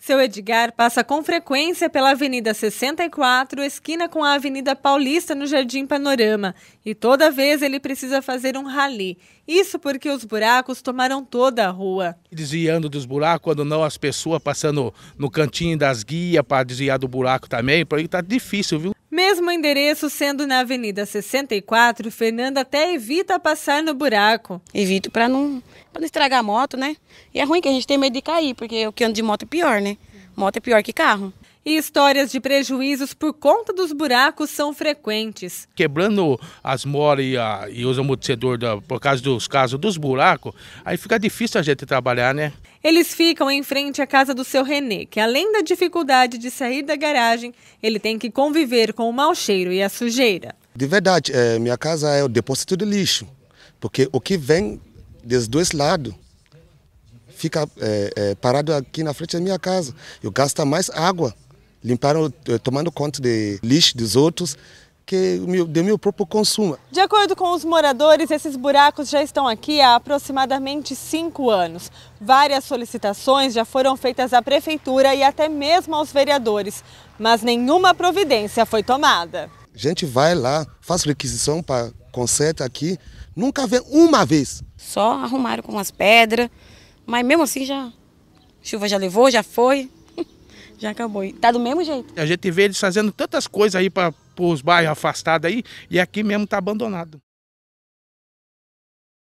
Seu Edgar passa com frequência pela Avenida 64, esquina com a Avenida Paulista, no Jardim Panorama, e toda vez ele precisa fazer um rali. Isso porque os buracos tomaram toda a rua. Desviando dos buracos, quando não as pessoas passando no cantinho das guias para desviar do buraco também, aí tá difícil, viu? mesmo endereço sendo na Avenida 64, Fernanda até evita passar no buraco. Evito para não, não estragar a moto, né? E é ruim que a gente tem medo de cair, porque o que anda de moto é pior, né? Moto é pior que carro. E histórias de prejuízos por conta dos buracos são frequentes. Quebrando as molas e, a, e os amortecedores por causa dos casos dos buracos, aí fica difícil a gente trabalhar, né? Eles ficam em frente à casa do seu Renê, que além da dificuldade de sair da garagem, ele tem que conviver com o mau cheiro e a sujeira. De verdade, é, minha casa é o depósito de lixo, porque o que vem dos dois lados fica é, é, parado aqui na frente da minha casa. Eu gasto mais água limparam, eh, tomando conta de lixo dos outros, que do meu próprio consumo. De acordo com os moradores, esses buracos já estão aqui há aproximadamente cinco anos. Várias solicitações já foram feitas à prefeitura e até mesmo aos vereadores, mas nenhuma providência foi tomada. A gente vai lá, faz requisição para conserta aqui, nunca vê uma vez. Só arrumaram com as pedras, mas mesmo assim já. Chuva já levou, já foi, já acabou. Tá do mesmo jeito. A gente vê eles fazendo tantas coisas aí para os bairros afastados aí e aqui mesmo tá abandonado.